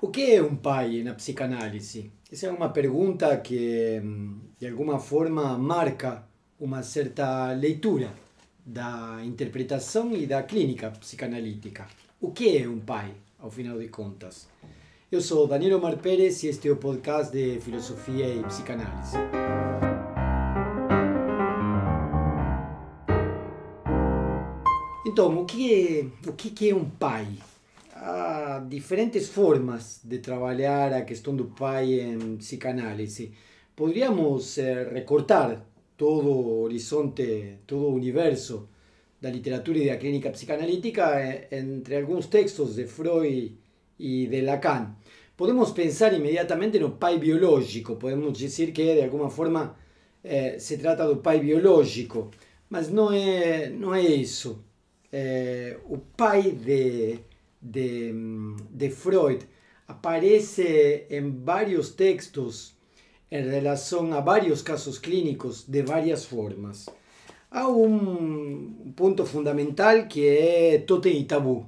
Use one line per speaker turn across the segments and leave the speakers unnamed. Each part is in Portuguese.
O que é um mm, pai na psicanálise? Essa é uma pergunta que, de alguma forma, marca uma certa leitura da interpretação e da clínica psicanalítica. O que é um pai, ao final de contas? Eu sou Danilo Mar Pérez e este é o podcast de Filosofia e Psicanálise. Então, o que é, o que é um pai? há diferentes formas de trabalhar a questão do pai em psicanálise. Poderíamos eh, recortar todo o horizonte, todo o universo da literatura e da clínica psicanalítica eh, entre alguns textos de Freud e de Lacan. Podemos pensar imediatamente no pai biológico, podemos dizer que de alguma forma eh, se trata do pai biológico, mas não é, não é isso. Eh, o pai de, de, Freud aparece en varios textos en relación a varios casos clínicos de varias formas. Hay un punto fundamental que es Totem y Tabú,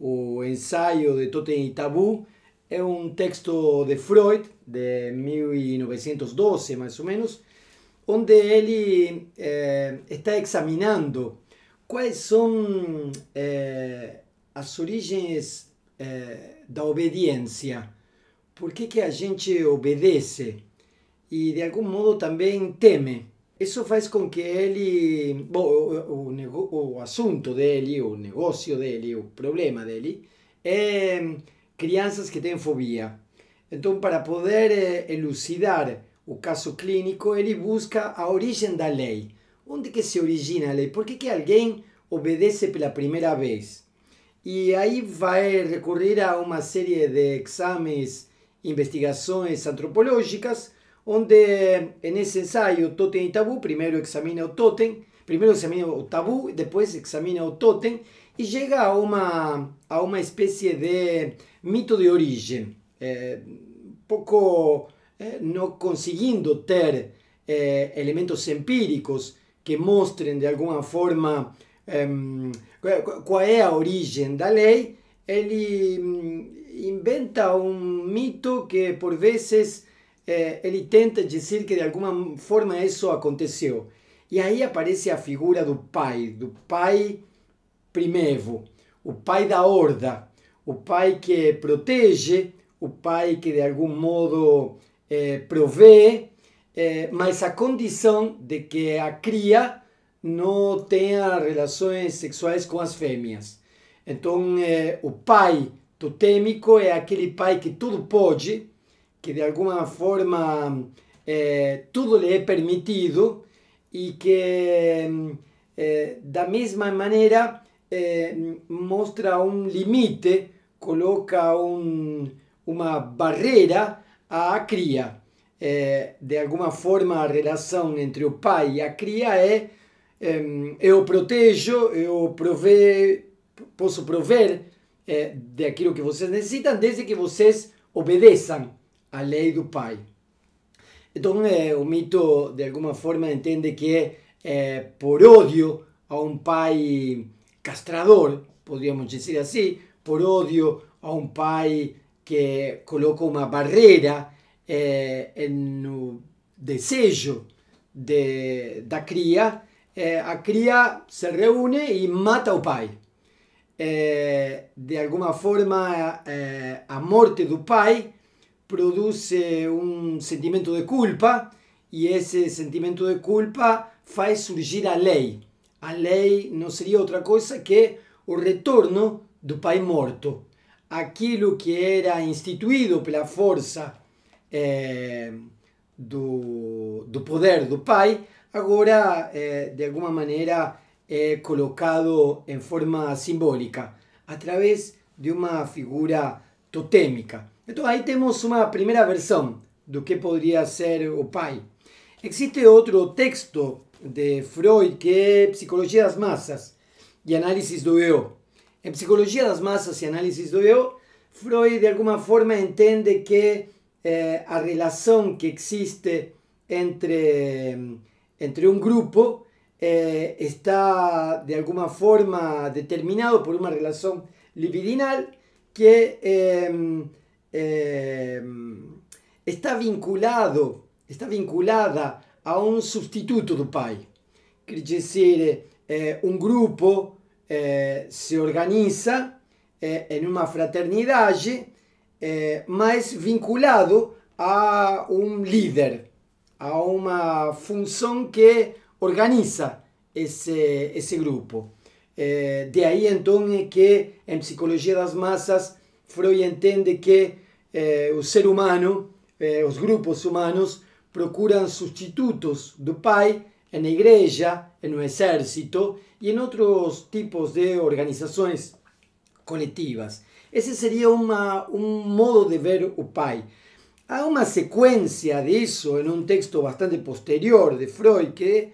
O ensayo de Totem y Tabú es un texto de Freud, de 1912 más o menos, donde él eh, está examinando cuáles son eh, as origens é, da obediência. Por que, que a gente obedece e de algum modo também teme? Isso faz com que ele, bom, o, o, o assunto dele, o negócio dele, o problema dele é hum, crianças que têm fobia. Então, para poder eh, elucidar o caso clínico, ele busca a origem da lei. Onde que se origina a lei? Por que, que alguém obedece pela primeira vez? E aí vai recorrer a uma série de exames, investigações antropológicas, onde nesse ensaio Totem e Tabu, primeiro examina o Totem, primeiro examina o Tabu, depois examina o Totem e chega a uma, a uma espécie de mito de origem, é, eh, pouco é, eh, não conseguindo ter é, elementos empíricos que mostrem de alguma forma é, qual é a origem da lei, ele hum, inventa um mito que por vezes é, ele tenta dizer que de alguma forma isso aconteceu. E aí aparece a figura do pai, do pai primevo, o pai da horda, o pai que protege, o pai que de algum modo é, provê, é, mas a condição de que a cria não tenha relações sexuais com as fêmeas. Então, é, eh, o pai totêmico é aquele pai que tudo pode, que de alguma forma é, eh, tudo lhe é permitido e que, é, da mesma maneira, mostra um limite, coloca um, uma barreira à cria. de alguma forma, a relação entre o pai e a cria é eu protejo, eu prove, posso prover é, eh, daquilo que vocês necessitam, desde que vocês obedeçam à lei do Pai. Então, é, o mito, de alguma forma, entende que é, por ódio a um pai castrador, podíamos dizer assim, por ódio a um pai que coloca uma barreira é, eh, no desejo de, da cria, é, a cria se reúne e mata o pai. É, de alguma forma, é, a morte do pai produz um sentimento de culpa e esse sentimento de culpa faz surgir a lei. A lei não seria outra coisa que o retorno do pai morto. Aquilo que era instituído pela força do, do poder do pai agora eh, de alguma maneira é colocado em forma simbólica, através de uma figura totêmica. Então aí temos uma primeira versão do que poderia ser o pai. Existe outro texto de Freud que é Psicologia das Massas e Análise do Eu. Em Psicologia das Massas e Análise do Eu, Freud de alguma forma entende que eh, a relação que existe entre entre un grupo eh, está de alguna forma determinado por una relación libidinal que em, em, está vinculado, está vinculada a un sustituto del pai. es decir, eh, un grupo eh, se organiza en una fraternidad, más vinculado a un líder. a uma função que organiza esse, esse grupo. É, de aí então é que em Psicologia das Massas Freud entende que é, o ser humano, é, os grupos humanos, procuram substitutos do pai na igreja, no exército e em outros tipos de organizações coletivas. Esse seria uma, um modo de ver o pai. a una secuencia de eso en un texto bastante posterior de Freud, que es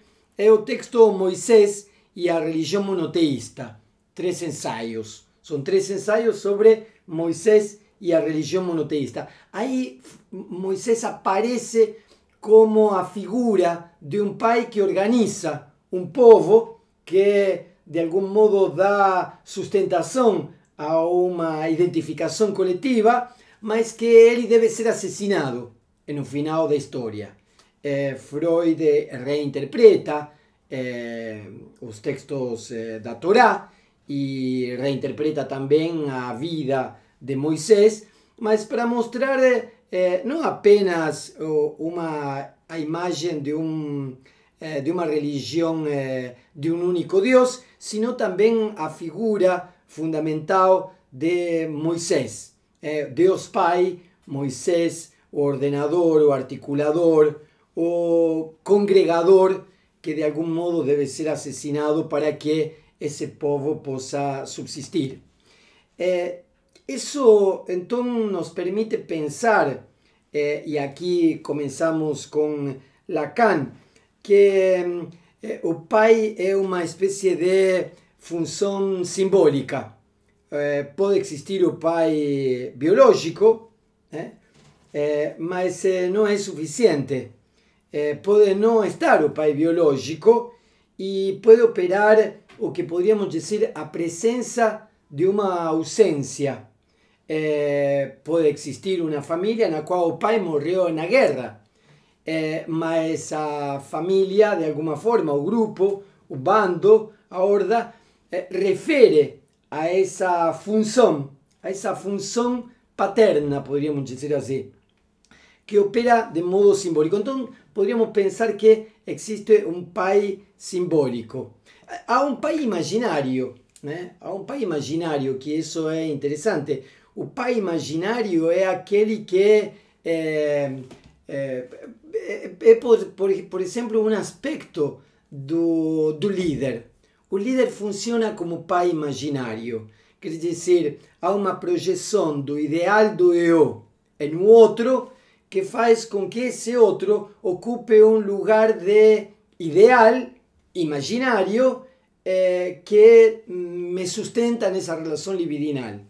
el texto Moisés y la religión monoteísta. Tres ensayos. Son tres ensayos sobre Moisés y la religión monoteísta. Ahí Moisés aparece como a figura de un país que organiza un povo que de algún modo da sustentación a una identificación colectiva mas que ele deve ser assassinado no final da história. É, eh, Freud reinterpreta é, os textos é, da Torá e reinterpreta também a vida de Moisés, mas para mostrar não apenas uma, a imagem de, um, de uma religião de um único Deus, sino também a figura fundamental de Moisés. Eh, Dios Pai, Moisés, ordenador o articulador o congregador que de algún modo debe ser asesinado para que ese pueblo pueda subsistir. Eh, eso entonces nos permite pensar, eh, y aquí comenzamos con Lacan, que pai es una especie de función simbólica. Eh, puede existir un o biológico, biológico, eh? Eh, no es suficiente. Eh, no estar o pai biológico y puede operar o que podríamos decir a presencia de una ausencia. Eh, puede existir una familia en la cual el padre murió en la guerra, pero esa familia, de alguna forma, o grupo, o bando, a horda, eh, refiere a essa função, a essa função paterna, poderíamos dizer assim, que opera de modo simbólico. Então, poderíamos pensar que existe um pai simbólico. Há um pai imaginário, né? ¿eh? Há um pai imaginário, que isso é interessante. O pai imaginário é aquele que é, é, é, é por, por, por exemplo, um aspecto do, do líder, o líder funciona como pai imaginário, quer dizer, há uma projeção do ideal do eu em um outro que faz com que esse outro ocupe um lugar de ideal imaginário eh, que me sustenta nessa relação libidinal.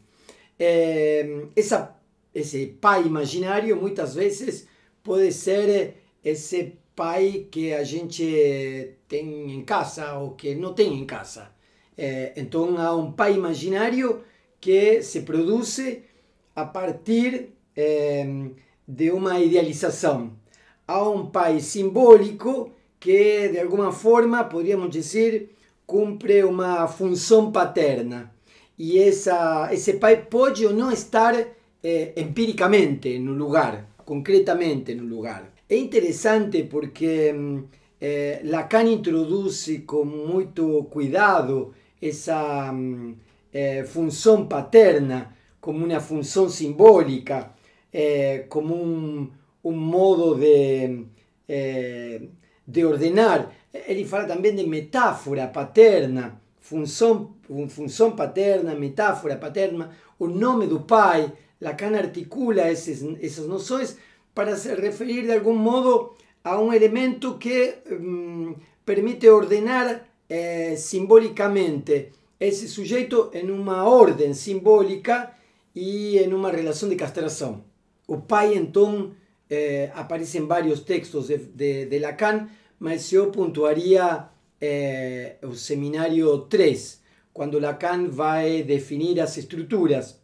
essa, esse pai imaginário muitas vezes pode ser esse eh, pai que a gente tem em casa ou que não tem em casa. É, então há um pai imaginário que se produz a partir é, de uma idealização. Há um pai simbólico que, de alguma forma, poderíamos dizer, cumpre uma função paterna. E essa, esse pai pode ou não estar é, empiricamente no lugar, concretamente no lugar. Es interesante porque mm, eh, Lacan introduce con mucho cuidado esa mm, eh, función paterna como una función simbólica, eh, como un modo de, mm, de ordenar. Él fala también de metáfora paterna, función función paterna, metáfora paterna, el nombre del pai. Lacan articula esas nociones para se referir de algún modo a un elemento que mm, permite ordenar eh, simbólicamente ese sujeto en una orden simbólica y en una relación de castración. O pai entonces eh, aparece en varios textos de, Lacan, mas yo puntuaría eh, el seminario 3, cuando Lacan va a definir las estructuras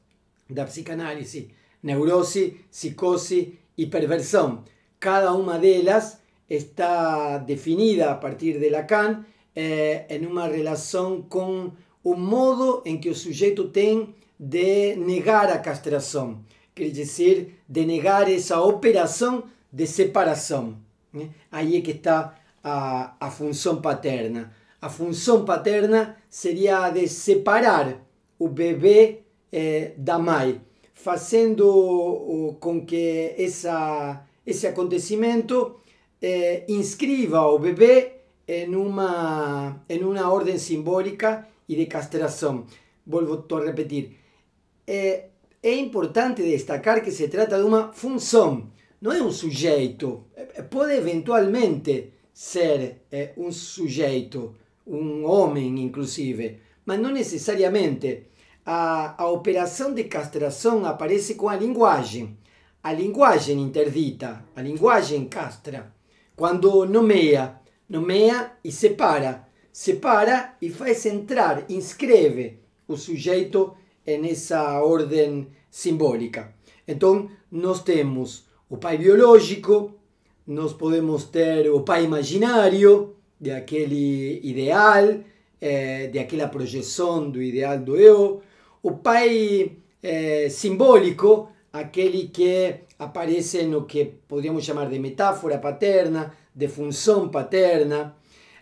de la psicanálisis, neurosis, psicosis y perversión. Cada una de ellas está definida a partir de Lacan eh, en una relación con o modo en que el sujeto tiene de negar a castración, quer dizer, de negar esa operación de separación. ¿eh? Ahí es que está a, a función paterna. A función paterna sería a de separar o bebé eh, da mãe. facendo uh, com que essa, esse acontecimento eh, inscreva o bebè in una, em uma ordem simbólica e de castração. Volvo a repetir. É, é importante destacar che se tratta di una funzione, non è un sujeito. Pode eventualmente essere eh, um sujeito, un homem inclusive, ma non necessariamente. a, a operação de castração aparece com a linguagem. A linguagem interdita, a linguagem castra. Quando nomeia, nomeia e separa. Separa e faz entrar, inscreve o sujeito nessa ordem simbólica. Então, nós temos o pai biológico, nós podemos ter o pai imaginário, de aquele ideal, eh, de aquela projeção do ideal do eu, o pai é, simbólico, aquele que aparece no que podemos chamar de metáfora paterna, de função paterna.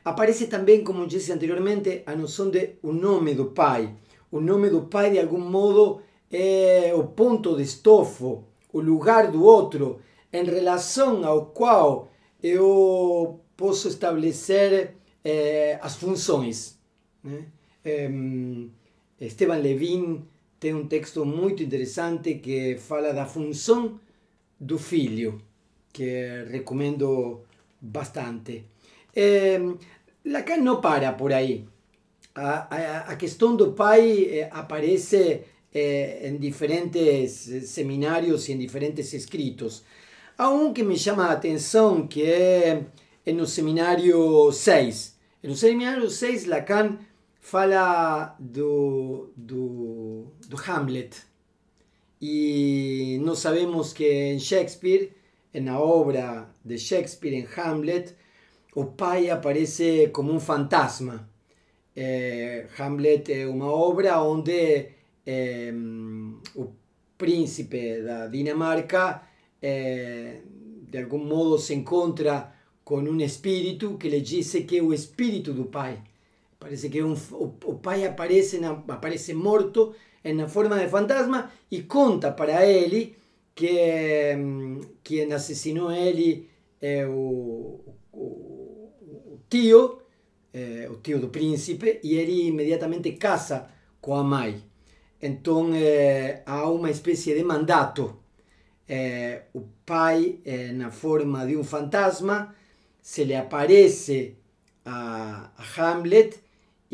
Aparece também, como disse anteriormente, a noção de o nome do pai. O nome do pai, de algum modo, é o ponto de estofo, o lugar do outro, em relação ao qual eu posso estabelecer é, eh, as funções. Né? É, Esteban Levín tiene un texto muy interesante que fala la función do filio, que recomiendo bastante. Em, Lacan no para por ahí. A, a, a do pai eh, aparece eh, en diferentes seminarios y en diferentes escritos. aunque que me llama la atención, que en el seminario 6. En el seminario 6, Lacan fala do, do, do Hamlet e nós sabemos que em Shakespeare, na obra de Shakespeare em Hamlet, o pai aparece como um fantasma. É, Hamlet é uma obra onde é, o príncipe da Dinamarca é, de algum modo se encontra com um espírito que lhe diz que é o espírito do pai. Parece que o, o, pai aparece, na, aparece morto na forma de fantasma e conta para ele que quem assassinou ele é o, tio, o tio do príncipe, e ele imediatamente casa com a Mai Então há uma espécie de mandato. o pai, na forma de um fantasma, se lhe aparece a, a Hamlet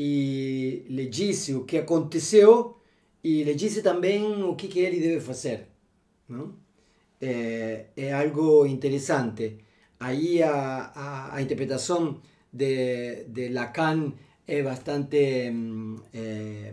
...y le dice lo que aconteció ...y le dice también lo que, él debe hacer... Eh, ...es algo interesante... ...ahí a, a, de, de Lacan ...es bastante, mm, eh,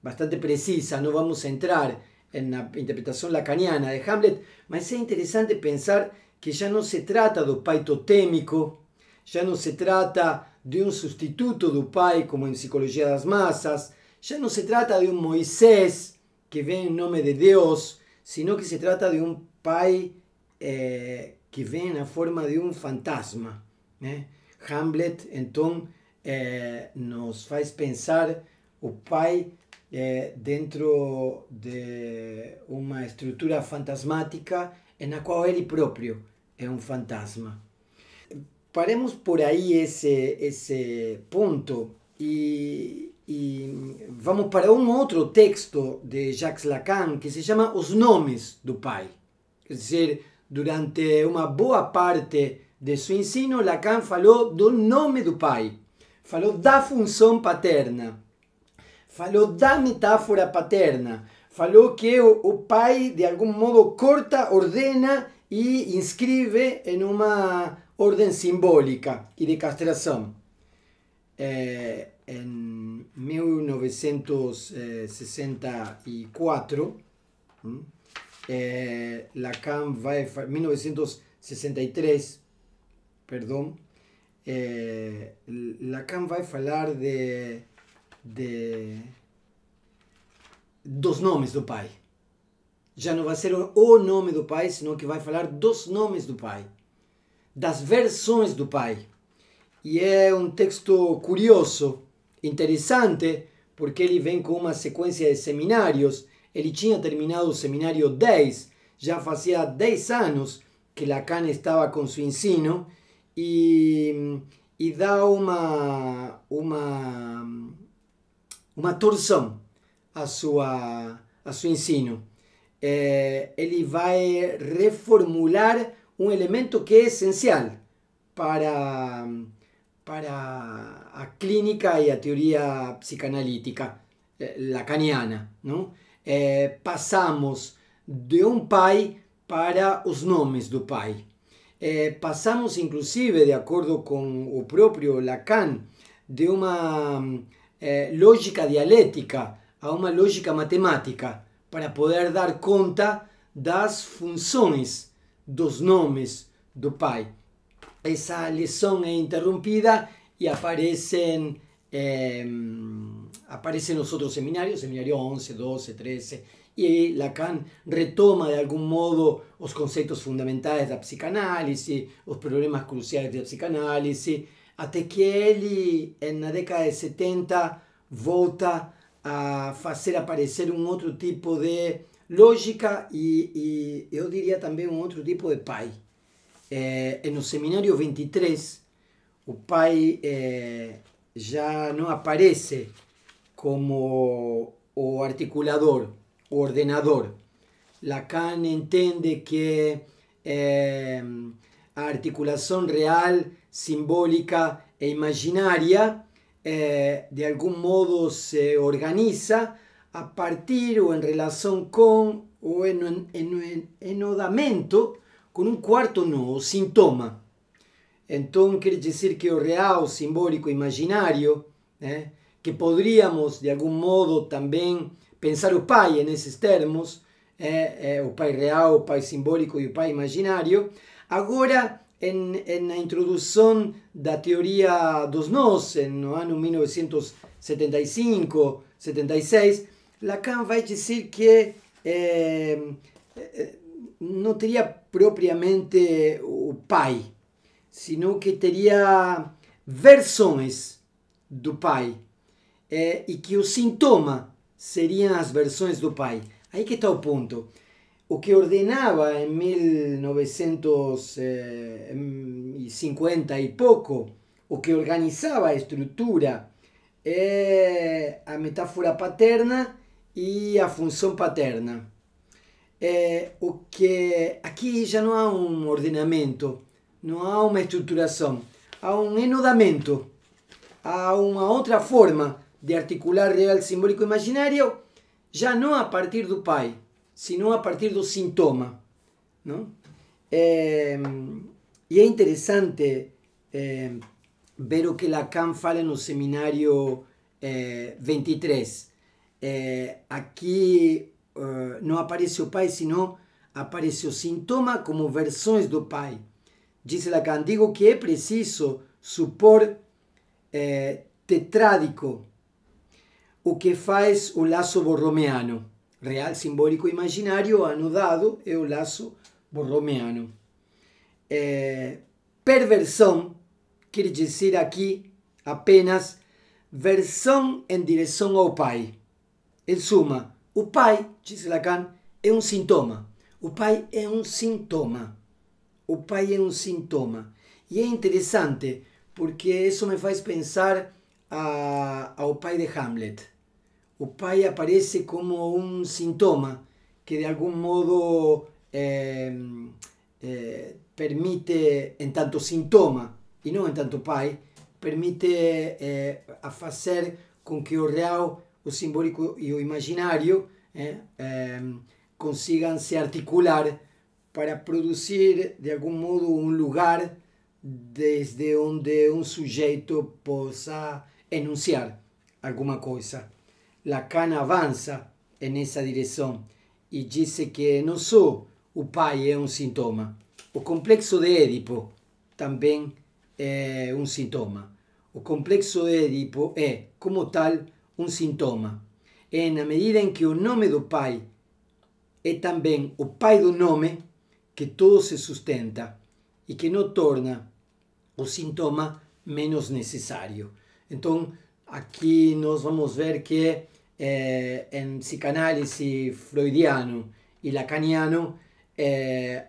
bastante precisa. ...no vamos a entrar en la interpretación lacaniana de Hamlet, mas es interesante pensar que ya no se trata de pai totêmico, ...ya no se trata de um substituto do pai, como em Psicologia das Massas. Já não se trata de um Moisés que vem em nome de Deus, sino que se trata de um pai eh, que vem na forma de um fantasma. Né? Hamlet, então, nos faz pensar o pai dentro de uma estrutura fantasmática na qual ele próprio é um fantasma paremos por aí esse, esse ponto e, e vamos para um outro texto de Jacques Lacan que se chama Os Nomes do Pai. Quer dizer, durante uma boa parte de seu ensino, Lacan falou do nome do pai, falou da função paterna, falou da metáfora paterna, falou que o, o pai de algum modo corta, ordena e inscreve em uma ordem simbólica e de castração. É, em 1964, é, Lacan vai 1963, perdão, é, Lacan vai falar de, de dos nomes do pai. Já não vai ser o nome do pai, senão que vai falar dos nomes do pai das versões do Pai. E é um texto curioso, interessante, porque ele vem com uma sequência de seminários. Ele tinha terminado o seminário 10, já fazia 10 anos que Lacan estava com seu ensino, e, e dá uma, uma, uma torção a sua, a seu ensino. Eh, é, ele vai reformular un elemento que es esencial para, para a clínica y a teoría psicanalítica eh, lacaniana. ¿no? Eh, de un pai para los nombres del pai. Eh, pasamos inclusive, de acuerdo con el propio Lacan, de una lógica dialética a una lógica matemática para poder dar cuenta de las funciones dos nomes do Pai. Essa lição é interrompida e aparecem, é, eh, aparecem os outros seminários, seminário 11, 12, 13, e Lacan retoma de algum modo os conceitos fundamentais da psicanálise, os problemas cruciais da psicanálise, até que ele, na década de 70, volta a fazer aparecer um outro tipo de lógica y yo diría también un otro tipo de pai. Eh, en el seminario 23, o pai eh, ya no aparece como articulador, o ordenador. Lacan entiende que eh, articulación real, simbólica e imaginaria de algún modo se organiza a partir ou em relação com ou em enodamento com um quarto nó, o sintoma. Então quer dizer que o real, simbólico, imaginário, né, eh, que poderíamos de algum modo também pensar o pai nesses termos, é, é, o pai real, o pai simbólico e o pai imaginário, agora em, em na introdução da teoria dos nós, no ano 1975, 76, Lacan vai dizer que é, não teria propriamente o pai, sino que teria versões do pai é, e que o sintoma seriam as versões do pai. Aí que está o ponto. O que ordenava em 1950 e pouco, o que organizava a estrutura é a metáfora paterna e a função paterna. É, o que aqui já não há um ordenamento, não há uma estruturação, há um enodamento, há uma outra forma de articular real simbólico imaginário, já não a partir do pai, senão a partir do sintoma. Não? É, e é interessante é, ver o que Lacan fala no seminário 23 é, é, eh, aqui uh, eh, não aparece o pai, senão aparece o sintoma como versões do pai. Diz Lacan, digo que é preciso supor é, eh, tetrádico, o que faz o laço borromeano. Real, simbólico, imaginário, anudado é o laço borromeano. É, perversão quer dizer aqui apenas versão em direção ao pai. Em suma, o pai, disse Lacan, é um sintoma. O pai é um sintoma. O pai é um sintoma. E é interessante porque isso me faz pensar a, ao pai de Hamlet. O pai aparece como um sintoma que de algum modo é, é, permite, em tanto sintoma e não em tanto pai, permite é, a fazer com que o real o simbólico e o imaginário é, eh, é, consigam se articular para produzir, de algum modo, um lugar desde onde um sujeito possa enunciar alguma coisa. Lacan avança nessa direção e diz que não só o pai é um sintoma, o complexo de Édipo também é um sintoma. O complexo de Édipo é, como tal, un sintoma. e na medida em que o nome do Pai é também o Pai do nome que tudo se sustenta e que não torna o sintoma menos necessário. Então, aqui nós vamos ver que em eh, psicanálise freudiano e lacaniano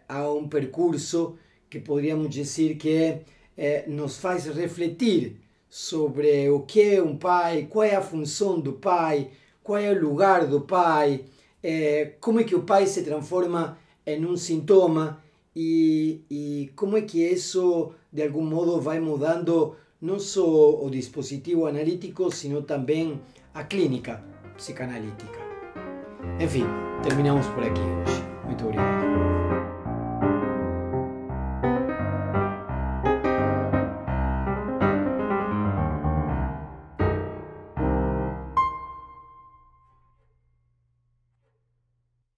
há eh, um percurso que podríamos dizer que eh, nos faz refletir sobre o que é um pai, qual é a função do pai, qual é o lugar do pai, é, como é que o pai se transforma em um sintoma e, e como é que isso, de algum modo, vai mudando não só o dispositivo analítico, sino também a clínica psicanalítica. Enfim, terminamos por aqui hoje. Muito obrigado.